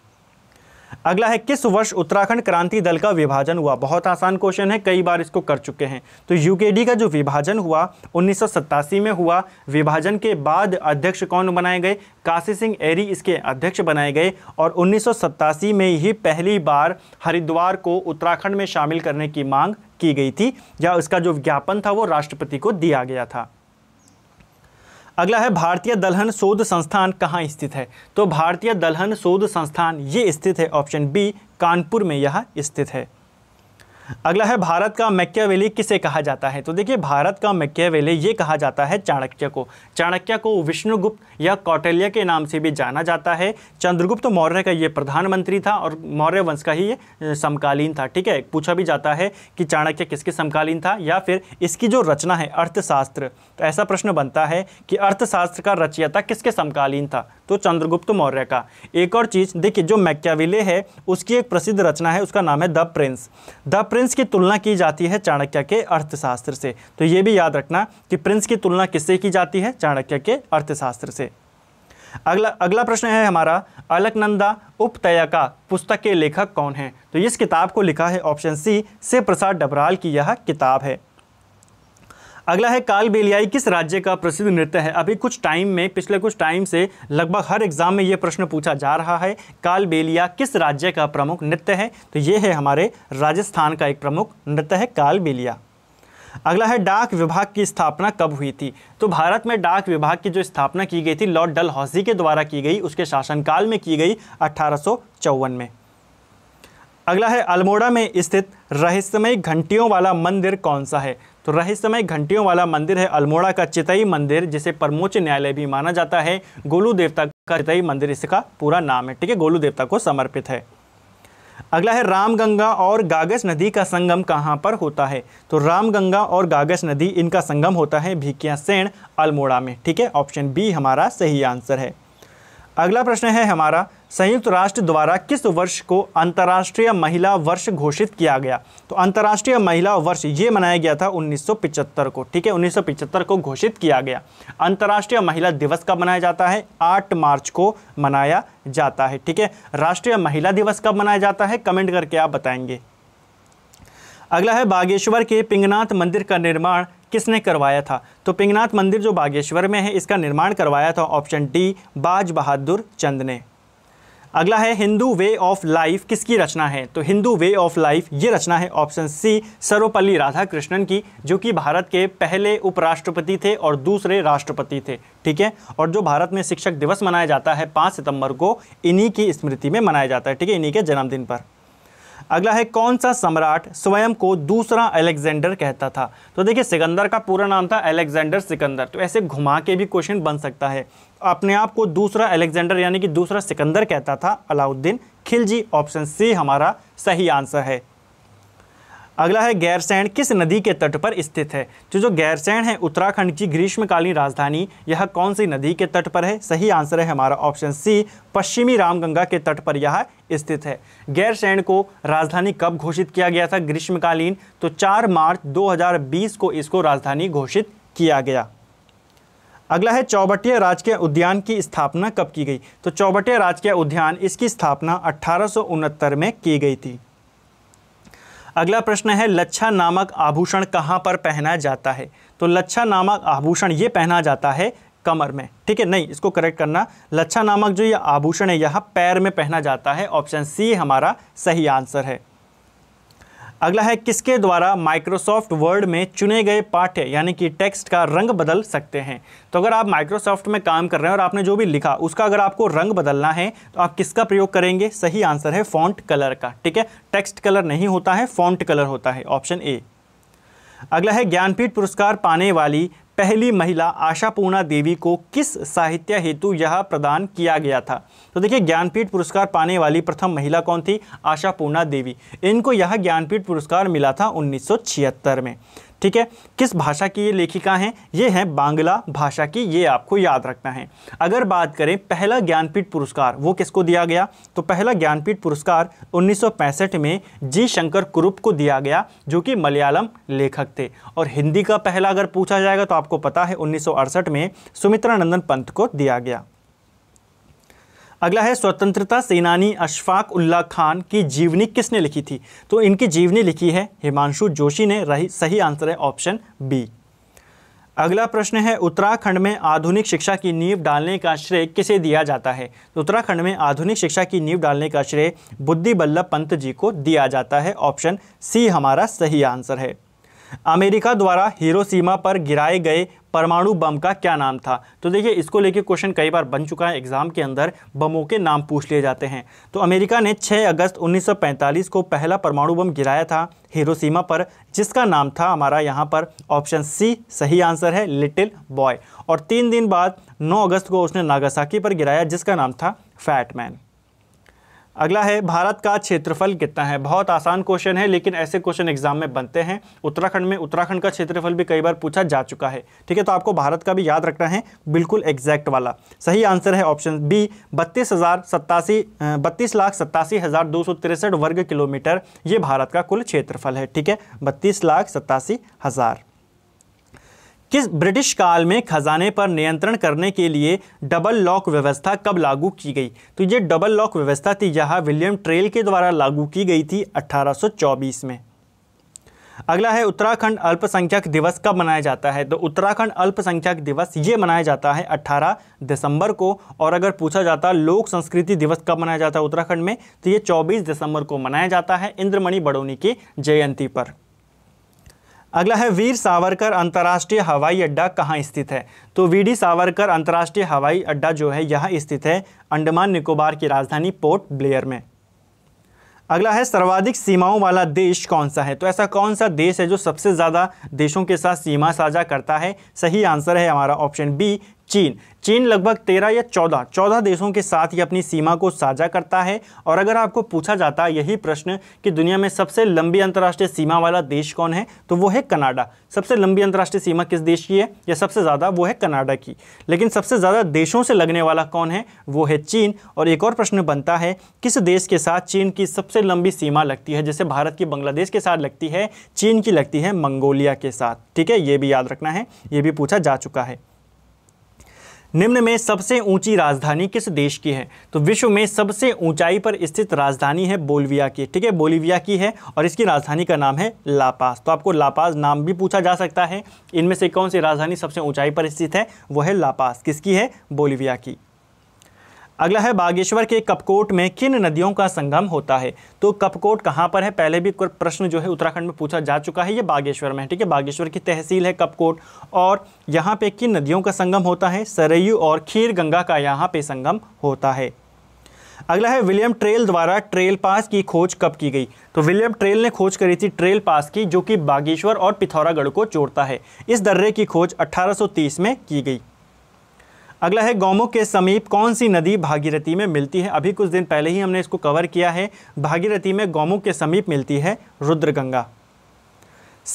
अगला है किस वर्ष उत्तराखंड क्रांति दल का विभाजन हुआ बहुत आसान क्वेश्चन है कई बार इसको कर चुके हैं तो यूकेडी का जो विभाजन हुआ उन्नीस में हुआ विभाजन के बाद अध्यक्ष कौन बनाए गए काशी सिंह एरी इसके अध्यक्ष बनाए गए और उन्नीस में ही पहली बार हरिद्वार को उत्तराखंड में शामिल करने की मांग की गई थी या उसका जो विज्ञापन था वो राष्ट्रपति को दिया गया था अगला है भारतीय दलहन शोध संस्थान कहाँ स्थित है तो भारतीय दलहन शोध संस्थान ये स्थित है ऑप्शन बी कानपुर में यह स्थित है अगला है भारत का मैक्यावेली किसे कहा जाता है तो देखिए भारत का मैक्यावेली ये कहा जाता है चाणक्य को चाणक्य को विष्णुगुप्त या कौटल्य के नाम से भी जाना जाता है चंद्रगुप्त मौर्य का ये प्रधानमंत्री था और मौर्य वंश का ही ये समकालीन था ठीक है पूछा भी जाता है कि चाणक्य किसके समकालीन था या फिर इसकी जो रचना है अर्थशास्त्र ऐसा प्रश्न बनता है कि अर्थशास्त्र का रचयता किसके समकालीन था तो चंद्रगुप्त मौर्य का एक और चीज़ देखिए जो मैक्याविले है उसकी एक प्रसिद्ध रचना है उसका नाम है द प्रिंस द प्रिंस की तुलना की जाती है चाणक्य के अर्थशास्त्र से तो ये भी याद रखना कि प्रिंस की तुलना किससे की जाती है चाणक्य के अर्थशास्त्र से अगला अगला प्रश्न है हमारा अलकनंदा का पुस्तक के लेखक कौन है तो इस किताब को लिखा है ऑप्शन सी से प्रसाद डबराल की यह किताब है अगला है काल बेलियाई किस राज्य का प्रसिद्ध नृत्य है अभी कुछ टाइम में पिछले कुछ टाइम से लगभग हर एग्जाम में ये प्रश्न पूछा जा रहा है काल बेलिया किस राज्य का प्रमुख नृत्य है तो ये है हमारे राजस्थान का एक प्रमुख नृत्य है काल बेलिया अगला है डाक विभाग की स्थापना कब हुई थी तो भारत में डाक विभाग की जो स्थापना की गई थी लॉर्ड डल के द्वारा की गई उसके शासनकाल में की गई अठारह में अगला है अल्मोड़ा में स्थित रहस्यमय घंटियों वाला मंदिर कौन सा है तो रहस्यमय घंटियों वाला मंदिर है अल्मोड़ा का चितई मंदिर जिसे परमोच्च न्यायालय भी माना जाता है गोलू देवता का चितई मंदिर इसका पूरा नाम है ठीक है गोलू देवता को समर्पित है अगला है रामगंगा और गागस नदी का संगम कहाँ पर होता है तो रामगंगा और गागस नदी इनका संगम होता है भिकिया सेण अल्मोड़ा में ठीक है ऑप्शन बी हमारा सही आंसर है अगला प्रश्न है हमारा संयुक्त राष्ट्र द्वारा किस वर्ष को अंतर्राष्ट्रीय महिला वर्ष घोषित किया गया तो अंतर्राष्ट्रीय महिला वर्ष ये मनाया गया था 1975 को ठीक है 1975 को घोषित किया गया अंतर्राष्ट्रीय महिला दिवस कब मनाया जाता है 8 मार्च को मनाया जाता है ठीक है राष्ट्रीय महिला दिवस कब मनाया जाता है कमेंट करके आप बताएंगे अगला है बागेश्वर के पिंगनाथ मंदिर का निर्माण किसने करवाया था तो पिंगनाथ मंदिर जो बागेश्वर में है इसका निर्माण करवाया था ऑप्शन डी बाज बहादुर चंद ने अगला है हिंदू वे ऑफ लाइफ किसकी रचना है तो हिंदू वे ऑफ लाइफ ये रचना है ऑप्शन सी सर्वपल्ली राधाकृष्णन की जो कि भारत के पहले उपराष्ट्रपति थे और दूसरे राष्ट्रपति थे ठीक है और जो भारत में शिक्षक दिवस मनाया जाता है पाँच सितंबर को इन्हीं की स्मृति में मनाया जाता है ठीक है इन्हीं के जन्मदिन पर अगला है कौन सा सम्राट स्वयं को दूसरा अलेक्जेंडर कहता था तो देखिए सिकंदर का पूरा नाम था अलेक्जेंडर सिकंदर तो ऐसे घुमा के भी क्वेश्चन बन सकता है अपने आप को दूसरा अलेक्जेंडर यानी कि दूसरा सिकंदर कहता था अलाउद्दीन खिलजी ऑप्शन सी हमारा सही आंसर है अगला है गैरसैंण किस नदी के तट पर स्थित है तो जो गैरसैंण है उत्तराखंड की ग्रीष्मकालीन राजधानी यह कौन सी नदी के तट पर है सही आंसर है हमारा ऑप्शन सी पश्चिमी रामगंगा के तट पर यह स्थित है गैरसैंण को राजधानी कब घोषित किया गया था ग्रीष्मकालीन तो 4 मार्च 2020 को इसको राजधानी घोषित किया गया अगला है चौबटिया राजकीय उद्यान की स्थापना कब की गई तो चौबटिया राजकीय उद्यान इसकी स्थापना अठारह में की गई थी अगला प्रश्न है लच्छा नामक आभूषण कहाँ पर पहना जाता है तो लच्छा नामक आभूषण ये पहना जाता है कमर में ठीक है नहीं इसको करेक्ट करना लच्छा नामक जो ये आभूषण है यह पैर में पहना जाता है ऑप्शन सी हमारा सही आंसर है अगला है किसके द्वारा माइक्रोसॉफ्ट वर्ड में चुने गए पाठ्य यानी कि टेक्स्ट का रंग बदल सकते हैं तो अगर आप माइक्रोसॉफ्ट में काम कर रहे हैं और आपने जो भी लिखा उसका अगर आपको रंग बदलना है तो आप किसका प्रयोग करेंगे सही आंसर है फॉन्ट कलर का ठीक है टेक्स्ट कलर नहीं होता है फॉन्ट कलर होता है ऑप्शन ए अगला है ज्ञानपीठ पुरस्कार पाने वाली पहली महिला आशापूर्णा देवी को किस साहित्य हेतु यह प्रदान किया गया था तो देखिए ज्ञानपीठ पुरस्कार पाने वाली प्रथम महिला कौन थी आशापूर्णा देवी इनको यह ज्ञानपीठ पुरस्कार मिला था 1976 में ठीक है किस भाषा की ये लेखिका हैं ये हैं बांग्ला भाषा की ये आपको याद रखना है अगर बात करें पहला ज्ञानपीठ पुरस्कार वो किसको दिया गया तो पहला ज्ञानपीठ पुरस्कार 1965 में जी शंकर कुरुप को दिया गया जो कि मलयालम लेखक थे और हिंदी का पहला अगर पूछा जाएगा तो आपको पता है उन्नीस में सुमित्रा नंदन पंत को दिया गया अगला है स्वतंत्रता सेनानी अशफाक उल्ला खान की जीवनी किसने लिखी थी तो इनकी जीवनी लिखी है हिमांशु जोशी ने रही सही आंसर है ऑप्शन बी अगला प्रश्न है उत्तराखंड में आधुनिक शिक्षा की नींव डालने का श्रेय किसे दिया जाता है तो उत्तराखंड में आधुनिक शिक्षा की नींव डालने का श्रेय बुद्धि बल्लभ पंत जी को दिया जाता है ऑप्शन सी हमारा सही आंसर है अमेरिका द्वारा हीरोसीमा पर गिराए गए परमाणु बम का क्या नाम था तो देखिए इसको लेके क्वेश्चन कई बार बन चुका है एग्जाम के अंदर बमों के नाम पूछ लिए जाते हैं तो अमेरिका ने 6 अगस्त 1945 को पहला परमाणु बम गिराया था हिरोसीमा पर जिसका नाम था हमारा यहाँ पर ऑप्शन सी सही आंसर है लिटिल बॉय और तीन दिन बाद नौ अगस्त को उसने नागासाकी पर गिराया जिसका नाम था फैटमैन अगला है भारत का क्षेत्रफल कितना है बहुत आसान क्वेश्चन है लेकिन ऐसे क्वेश्चन एग्जाम में बनते हैं उत्तराखंड में उत्तराखंड का क्षेत्रफल भी कई बार पूछा जा चुका है ठीक है तो आपको भारत का भी याद रखना है बिल्कुल एग्जैक्ट वाला सही आंसर है ऑप्शन बी बत्तीस हज़ार सत्तासी बत्तीस लाख सत्तासी हज़ार दो सौ तिरसठ वर्ग किलोमीटर ये भारत का कुल क्षेत्रफल है ठीक है बत्तीस लाख सत्तासी हज़ार किस ब्रिटिश काल में खजाने पर नियंत्रण करने के लिए डबल लॉक व्यवस्था कब लागू की गई तो ये डबल लॉक व्यवस्था थी जहां विलियम ट्रेल के द्वारा लागू की गई थी 1824 में अगला है उत्तराखंड अल्पसंख्यक दिवस कब मनाया जाता है तो उत्तराखंड अल्पसंख्यक दिवस ये मनाया जाता है 18 दिसंबर को और अगर पूछा जाता लोक संस्कृति दिवस कब मनाया जाता है उत्तराखंड में तो ये 24 दिसंबर को मनाया जाता है इंद्रमणि बड़ोनी की जयंती पर अगला है वीर सावरकर अंतर्राष्ट्रीय हवाई अड्डा कहाँ स्थित है तो वीडी सावरकर अंतर्राष्ट्रीय हवाई अड्डा जो है यहाँ स्थित है अंडमान निकोबार की राजधानी पोर्ट ब्लेयर में अगला है सर्वाधिक सीमाओं वाला देश कौन सा है तो ऐसा कौन सा देश है जो सबसे ज़्यादा देशों के साथ सीमा साझा करता है सही आंसर है हमारा ऑप्शन बी चीन चीन लगभग तेरह या चौदह चौदह देशों के साथ ही अपनी सीमा को साझा करता है और अगर आपको पूछा जाता है यही प्रश्न कि दुनिया में सबसे लंबी अंतर्राष्ट्रीय सीमा वाला देश कौन है तो वो है कनाडा सबसे लंबी अंतर्राष्ट्रीय सीमा किस देश की है या सबसे ज़्यादा वो है कनाडा की लेकिन सबसे ज़्यादा देशों से लगने वाला कौन है वो है चीन और एक और प्रश्न बनता है किस देश के साथ चीन की सबसे लंबी सीमा लगती है जैसे भारत की बांग्लादेश के साथ लगती है चीन की लगती है मंगोलिया के साथ ठीक है ये भी याद रखना है ये भी पूछा जा चुका है निम्न में सबसे ऊंची राजधानी किस देश की है तो विश्व में सबसे ऊंचाई पर स्थित राजधानी है बोलविया की ठीक है बोलिविया की है और इसकी राजधानी का नाम है लापास तो आपको लापास नाम भी पूछा जा सकता है इनमें से कौन सी राजधानी सबसे ऊंचाई पर स्थित है वह है लापास किसकी है बोलिविया की अगला है बागेश्वर के कपकोट में किन नदियों का संगम होता है तो कपकोट कहाँ पर है पहले भी प्रश्न जो है उत्तराखंड में पूछा जा चुका है ये बागेश्वर में ठीक है बागेश्वर की तहसील है कपकोट और यहाँ पे किन नदियों का संगम होता है सरयू और खीर गंगा का यहाँ पे संगम होता है अगला है विलियम ट्रेल द्वारा ट्रेल पास की खोज कब की गई तो विलियम ट्रेल ने खोज करी थी ट्रेल पास की जो कि बागेश्वर और पिथौरागढ़ को जोड़ता है इस दर्रे की खोज 1830 में की गई अगला है गौमुख के समीप कौन सी नदी भागीरथी में मिलती है अभी कुछ दिन पहले ही हमने इसको कवर किया है भागीरथी में गौमुख के समीप मिलती है रुद्रगंगा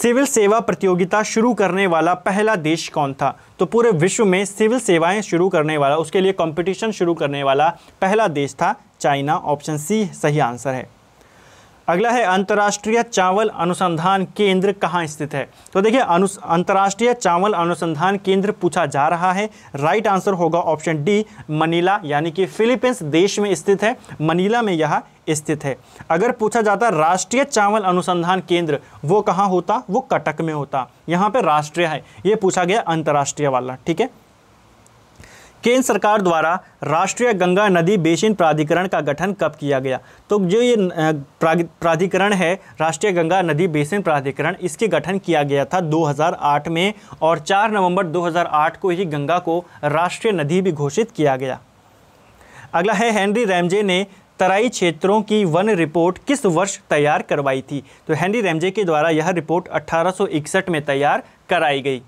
सिविल सेवा प्रतियोगिता शुरू करने वाला पहला देश कौन था तो पूरे विश्व में सिविल सेवाएं शुरू करने वाला उसके लिए कंपटीशन शुरू करने वाला पहला देश था चाइना ऑप्शन सी सही आंसर है अगला है अंतर्राष्ट्रीय चावल अनुसंधान केंद्र कहाँ स्थित है तो देखिए अनु अंतर्राष्ट्रीय चावल अनुसंधान केंद्र पूछा जा रहा है राइट आंसर होगा ऑप्शन डी मनीला यानी कि फिलीपींस देश में स्थित है मनीला में यह स्थित है अगर पूछा जाता राष्ट्रीय चावल अनुसंधान केंद्र वो कहाँ होता वो कटक में होता यहाँ पर राष्ट्रीय है ये पूछा गया अंतर्राष्ट्रीय वाला ठीक है केंद्र सरकार द्वारा राष्ट्रीय गंगा नदी बेसिन प्राधिकरण का गठन कब किया गया तो जो ये प्राधिकरण है राष्ट्रीय गंगा नदी बेसिन प्राधिकरण इसके गठन किया गया था 2008 में और 4 नवंबर 2008 को ही गंगा को राष्ट्रीय नदी भी घोषित किया गया अगला है हेनरी रैमजे ने तराई क्षेत्रों की वन रिपोर्ट किस वर्ष तैयार करवाई थी तो हेनरी रैमजे के द्वारा यह रिपोर्ट 1861 में तैयार कराई गई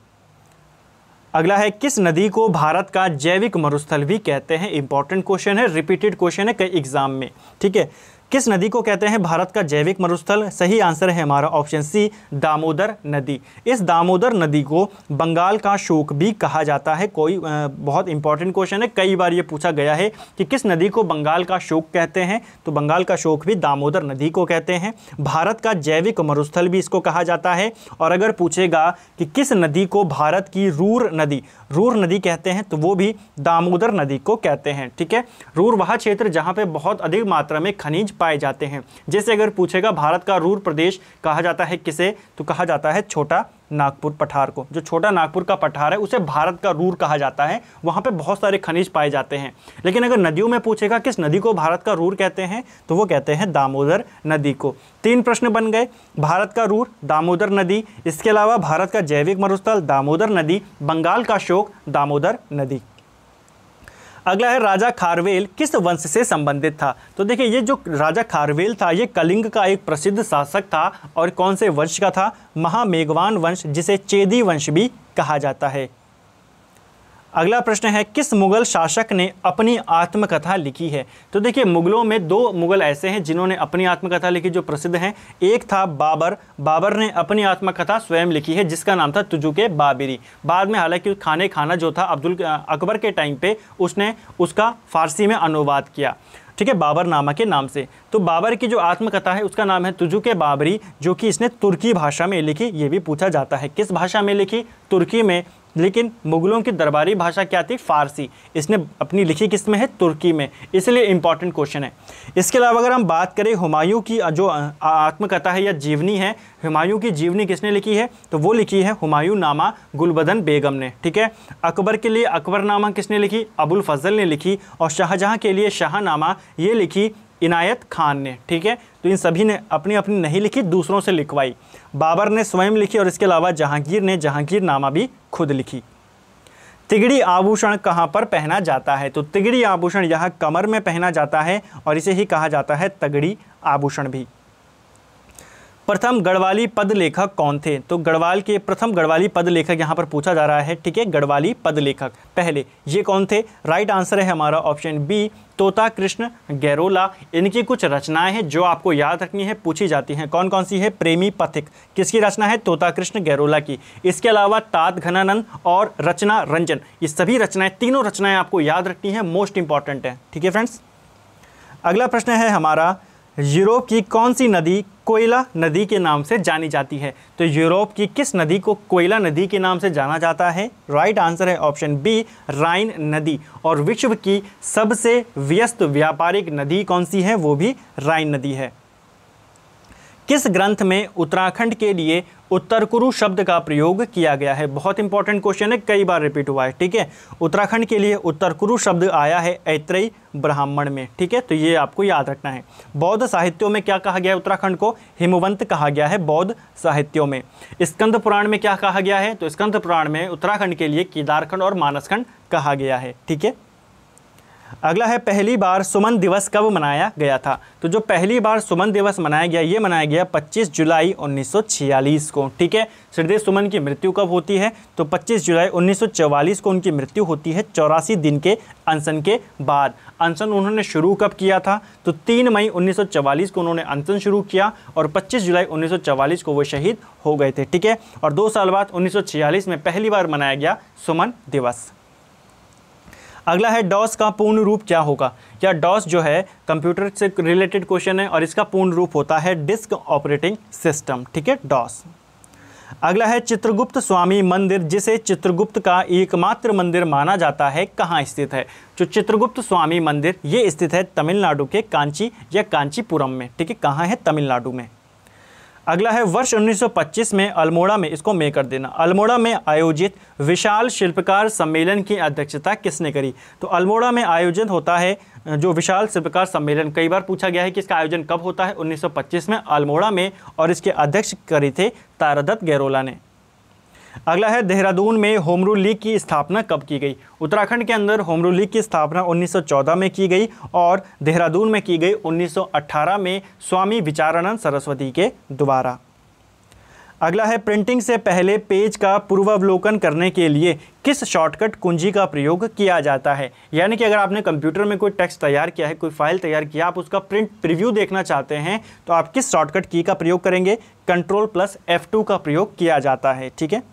अगला है किस नदी को भारत का जैविक मरुस्थल भी कहते हैं इंपॉर्टेंट क्वेश्चन है रिपीटेड क्वेश्चन है कई एग्जाम में ठीक है किस नदी को कहते हैं भारत का जैविक मरुस्थल सही आंसर है हमारा ऑप्शन सी दामोदर नदी इस दामोदर नदी को बंगाल का शोक भी कहा जाता है कोई बहुत इंपॉर्टेंट क्वेश्चन है कई बार ये पूछा गया है कि किस नदी को बंगाल का शोक कहते हैं तो बंगाल का शोक भी दामोदर नदी को कहते हैं भारत का जैविक मरुस्थल भी इसको कहा जाता है और अगर पूछेगा कि किस नदी को भारत की रूर नदी रूर नदी कहते हैं तो वो भी दामोदर नदी को कहते हैं ठीक है रूर वह क्षेत्र जहाँ पर बहुत अधिक मात्रा में खनिज पाए जाते हैं जैसे अगर पूछेगा भारत का रूर प्रदेश कहा जाता है किसे तो कहा जाता है छोटा नागपुर पठार को जो छोटा नागपुर का पठार है उसे भारत का रूर कहा जाता है वहाँ पे बहुत सारे खनिज पाए जाते हैं लेकिन अगर नदियों में पूछेगा किस नदी को भारत का रूर कहते हैं तो वो कहते हैं दामोदर नदी को तीन प्रश्न बन गए भारत का रूर दामोदर नदी इसके अलावा भारत का जैविक मरुस्थल दामोदर नदी बंगाल का शोक दामोदर नदी अगला है राजा खारवेल किस वंश से संबंधित था तो देखिए ये जो राजा खारवेल था ये कलिंग का एक प्रसिद्ध शासक था और कौन से वंश का था महामेघवान वंश जिसे चेदी वंश भी कहा जाता है अगला प्रश्न है किस मुगल शासक ने अपनी आत्मकथा लिखी है तो देखिए मुगलों में दो मुगल ऐसे हैं जिन्होंने अपनी आत्मकथा लिखी जो प्रसिद्ध हैं एक था बाबर बाबर ने अपनी आत्मकथा स्वयं लिखी है जिसका नाम था तुजुके बाबरी बाद में हालांकि खाने खाना जो था अब्दुल अकबर के टाइम पे उसने उसका फारसी में अनुवाद किया ठीक है बाबर नामा के नाम से तो बाबर की जो आत्मकथा है उसका नाम है तुजु के बाबरी जो कि इसने तुर्की भाषा में लिखी ये भी पूछा जाता है किस भाषा में लिखी तुर्की में लेकिन मुगलों की दरबारी भाषा क्या थी फारसी इसने अपनी लिखी किस में है तुर्की में इसलिए इम्पॉर्टेंट क्वेश्चन है इसके अलावा अगर हम बात करें हुमायूं की जो आत्मकथा है या जीवनी है हुमायूं की जीवनी किसने लिखी है तो वो लिखी है हुमायूं नामा गुलबदन बेगम ने ठीक है अकबर के लिए अकबर नामा किसने लिखी अबुल फजल ने लिखी और शाहजहाँ के लिए शाहनामा ये लिखी इनायत खान ने ठीक है तो इन सभी ने अपनी अपनी नहीं लिखी दूसरों से लिखवाई बाबर ने स्वयं लिखी और इसके अलावा जहांगीर ने जहांगीर नामा भी खुद लिखी तिगड़ी आभूषण कहाँ पर पहना जाता है तो तिगड़ी आभूषण यह कमर में पहना जाता है और इसे ही कहा जाता है तगड़ी आभूषण भी प्रथम गढ़वाली पद लेखक कौन थे तो गढ़वाल के प्रथम गढ़वाली पद लेखक यहाँ पर पूछा जा रहा है ठीक है गढ़वाली पद लेखक पहले ये कौन थे राइट आंसर है हमारा ऑप्शन बी तोता कृष्ण गैरोला इनकी कुछ रचनाएं हैं जो आपको याद रखनी है पूछी जाती हैं कौन कौन सी है प्रेमी पथिक किसकी रचना है तोता कृष्ण गैरोला की इसके अलावा तात घनानंद और रचना रंजन ये सभी रचनाएं तीनों रचनाएं आपको याद रखनी है मोस्ट इंपॉर्टेंट है ठीक है फ्रेंड्स अगला प्रश्न है हमारा यूरोप की कौन सी नदी कोयला नदी के नाम से जानी जाती है तो यूरोप की किस नदी को कोयला नदी के नाम से जाना जाता है राइट आंसर है ऑप्शन बी राइन नदी और विश्व की सबसे व्यस्त व्यापारिक नदी कौन सी है वो भी राइन नदी है किस ग्रंथ में उत्तराखंड के लिए उत्तर कुरु शब्द का प्रयोग किया गया है बहुत इंपॉर्टेंट क्वेश्चन है कई बार रिपीट हुआ है ठीक है उत्तराखंड के लिए उत्तर कुरु शब्द आया है ऐत्रेय ब्राह्मण में ठीक है तो ये आपको याद रखना है बौद्ध साहित्यों में क्या कहा गया है उत्तराखंड को हिमवंत कहा गया है बौद्ध साहित्यों में स्कंद पुराण में क्या कहा गया है तो स्कंद पुराण में उत्तराखंड के लिए केदारखंड और मानसखंड कहा गया है ठीक है अगला है पहली बार सुमन दिवस कब मनाया गया था तो जो पहली बार सुमन दिवस मनाया गया ये मनाया गया 25 जुलाई 1946 को ठीक है श्रीदेव सुमन की मृत्यु कब होती है तो 25 जुलाई 1944 को उनकी मृत्यु होती है चौरासी दिन के अनशन के बाद अनशन उन्होंने शुरू कब किया था तो 3 मई 1944 को उन्होंने अनशन शुरू किया और 25 जुलाई 1944 को वो शहीद हो गए थे ठीक है और दो साल बाद उन्नीस में पहली बार मनाया गया सुमन दिवस अगला है डॉस का पूर्ण रूप क्या होगा या डॉस जो है कंप्यूटर से रिलेटेड क्वेश्चन है और इसका पूर्ण रूप होता है डिस्क ऑपरेटिंग सिस्टम ठीक है डॉस अगला है चित्रगुप्त स्वामी मंदिर जिसे चित्रगुप्त का एकमात्र मंदिर माना जाता है कहाँ स्थित है जो चित्रगुप्त स्वामी मंदिर ये स्थित है तमिलनाडु के कांची या कांचीपुरम में ठीक है कहाँ है तमिलनाडु में अगला है वर्ष 1925 में अल्मोड़ा में इसको मे कर देना अल्मोड़ा में आयोजित विशाल शिल्पकार सम्मेलन की अध्यक्षता किसने करी तो अल्मोड़ा में आयोजित होता है जो विशाल शिल्पकार सम्मेलन कई बार पूछा गया है कि इसका आयोजन कब होता है 1925 में अल्मोड़ा में और इसके अध्यक्ष करे थे तारादत्त गैरोला ने अगला है देहरादून में होमरू लीग की स्थापना कब की गई उत्तराखंड के अंदर होमरू लीग की स्थापना 1914 में की गई और देहरादून में की गई 1918 में स्वामी विचारानंद सरस्वती के द्वारा अगला है प्रिंटिंग से पहले पेज का पूर्वावलोकन करने के लिए किस शॉर्टकट कुंजी का प्रयोग किया जाता है यानी कि अगर आपने कंप्यूटर में कोई टेक्स्ट तैयार किया है कोई फाइल तैयार किया आप उसका प्रिंट प्रीव्यू देखना चाहते हैं तो आप किस शॉर्टकट की का प्रयोग करेंगे कंट्रोल प्लस एफ का प्रयोग किया जाता है ठीक है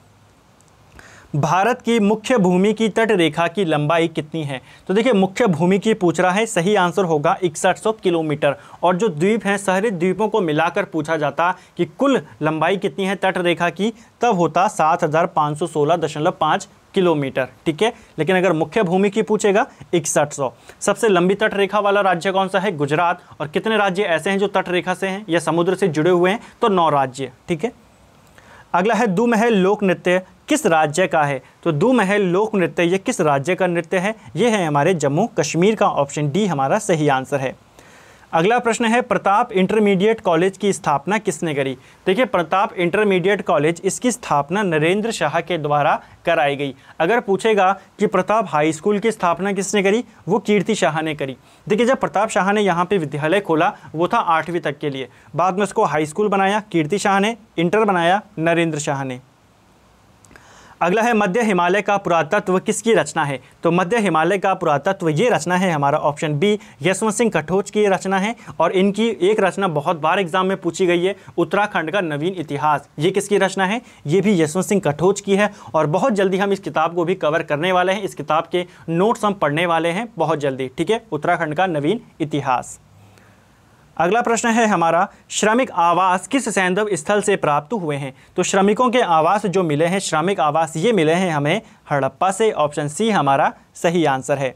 भारत की मुख्य भूमि की तट रेखा की लंबाई कितनी है तो देखिए मुख्य भूमि की पूछ रहा है सही आंसर होगा इकसठ किलोमीटर और जो द्वीप हैं शहरी द्वीपों को मिलाकर पूछा जाता कि कुल लंबाई कितनी है तट रेखा की तब होता सात किलोमीटर ठीक है लेकिन अगर मुख्य भूमि की पूछेगा इकसठ सबसे लंबी तट रेखा वाला राज्य कौन सा है गुजरात और कितने राज्य ऐसे हैं जो तट रेखा से हैं या समुद्र से जुड़े हुए हैं तो नौ राज्य ठीक है अगला है दो महल लोक नृत्य किस राज्य का है तो दो महल लोक नृत्य ये किस राज्य का नृत्य है ये है हमारे जम्मू कश्मीर का ऑप्शन डी हमारा सही आंसर है अगला प्रश्न है प्रताप इंटरमीडिएट कॉलेज की स्थापना किसने करी देखिए प्रताप इंटरमीडिएट कॉलेज इसकी स्थापना नरेंद्र शाह के द्वारा कराई गई अगर पूछेगा कि प्रताप हाई स्कूल की स्थापना किसने करी वो कीर्ति शाह ने करी देखिए जब प्रताप शाह ने यहाँ पे विद्यालय खोला वो था आठवीं तक के लिए बाद में उसको हाई स्कूल बनाया कीर्ति शाह ने इंटर बनाया नरेंद्र शाह ने अगला है मध्य हिमालय का पुरातत्व किसकी रचना है तो मध्य हिमालय का पुरातत्व ये रचना है हमारा ऑप्शन बी यशवंत सिंह कठोच की रचना है और इनकी एक रचना बहुत बार एग्जाम में पूछी गई है उत्तराखंड का नवीन इतिहास ये किसकी रचना है ये भी यशवंत सिंह कठोच की है और बहुत जल्दी हम इस किताब को भी कवर करने वाले हैं इस किताब के नोट्स हम पढ़ने वाले हैं बहुत जल्दी ठीक है उत्तराखंड का नवीन इतिहास अगला प्रश्न है हमारा श्रमिक आवास किस सैंधव स्थल से प्राप्त हुए हैं तो श्रमिकों के आवास जो मिले हैं श्रमिक आवास ये मिले हैं हमें हड़प्पा से ऑप्शन सी हमारा सही आंसर है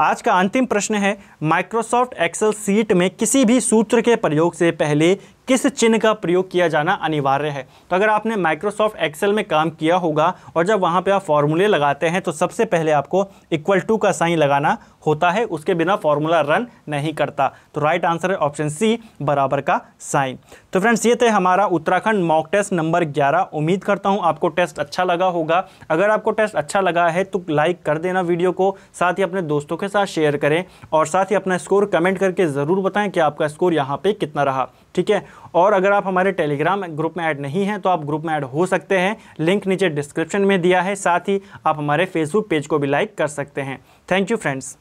आज का अंतिम प्रश्न है माइक्रोसॉफ्ट एक्सेल सीट में किसी भी सूत्र के प्रयोग से पहले किस चिन्ह का प्रयोग किया जाना अनिवार्य है तो अगर आपने माइक्रोसॉफ्ट एक्सेल में काम किया होगा और जब वहाँ पे आप फॉर्मूले लगाते हैं तो सबसे पहले आपको इक्वल टू का साइन लगाना होता है उसके बिना फॉर्मूला रन नहीं करता तो राइट आंसर है ऑप्शन सी बराबर का साइन तो फ्रेंड्स ये थे हमारा उत्तराखंड मॉक टेस्ट नंबर 11 उम्मीद करता हूँ आपको टेस्ट अच्छा लगा होगा अगर आपको टेस्ट अच्छा लगा है तो लाइक कर देना वीडियो को साथ ही अपने दोस्तों के साथ शेयर करें और साथ ही अपना स्कोर कमेंट करके ज़रूर बताएं कि आपका स्कोर यहाँ पर कितना रहा ठीक है और अगर आप हमारे टेलीग्राम ग्रुप में ऐड नहीं हैं तो आप ग्रुप में ऐड हो सकते हैं लिंक नीचे डिस्क्रिप्शन में दिया है साथ ही आप हमारे फेसबुक पेज को भी लाइक कर सकते हैं थैंक यू फ्रेंड्स